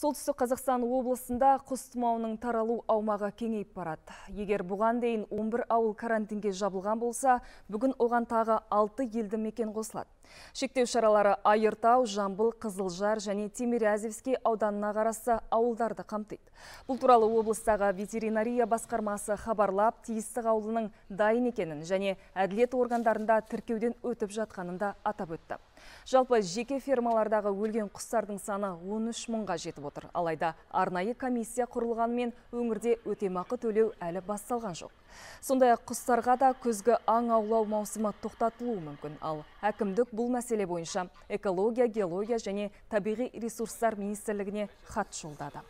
Солтүстік Қазақстан облысында құс тұмауының таралу аумағы кеңейіп барады. Егер бұған дейін 11 ауыл карантинге жабылған болса, бүгін оған тағы 6 елді мекен қосылады. Шектеу шаралары Айыртау, Жамбыл, Қызылжар және Тимирязевский ауданына қарасты ауылдарды қамтиды. Бұл туралы облыстағы ветеринария басқармасы хабарлап, тиісті қаулының дайын екенін және әділет органдарында тіркеуден өтіп жатқанында атап өтті. Жалпы жеке фермалардағы өлген құстардың саны 13 мыңға жетіп алайда арнайы комиссия құрылғанымен өңірде өтемақы төлеу әлі басталған жоқ сондай ақ құстарға да көзгі аң аулау маусымы тоқтатылуы мүмкін ал әкімдік бұл мәселе бойынша экология геология және табиғи ресурстар министрлігіне хат жолдады